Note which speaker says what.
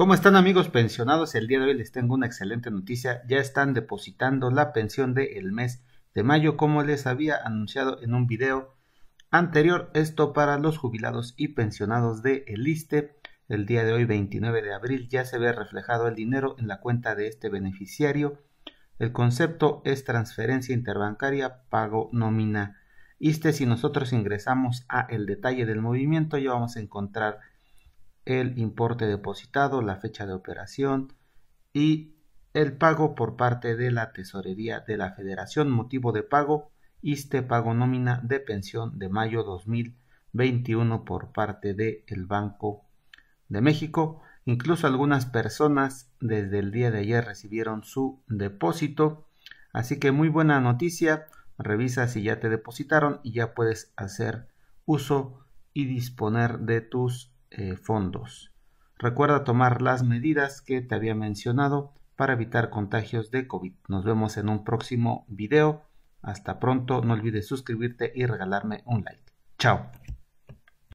Speaker 1: ¿Cómo están amigos pensionados? El día de hoy les tengo una excelente noticia. Ya están depositando la pensión del mes de mayo como les había anunciado en un video anterior. Esto para los jubilados y pensionados de el ISTE. El día de hoy 29 de abril ya se ve reflejado el dinero en la cuenta de este beneficiario. El concepto es transferencia interbancaria pago nómina. ISTE si nosotros ingresamos a el detalle del movimiento ya vamos a encontrar el importe depositado, la fecha de operación y el pago por parte de la Tesorería de la Federación, motivo de pago, este pago nómina de pensión de mayo 2021 por parte del el Banco de México. Incluso algunas personas desde el día de ayer recibieron su depósito. Así que muy buena noticia. Revisa si ya te depositaron y ya puedes hacer uso y disponer de tus eh, fondos. Recuerda tomar las medidas que te había mencionado para evitar contagios de COVID. Nos vemos en un próximo video. Hasta pronto, no olvides suscribirte y regalarme un like. Chao.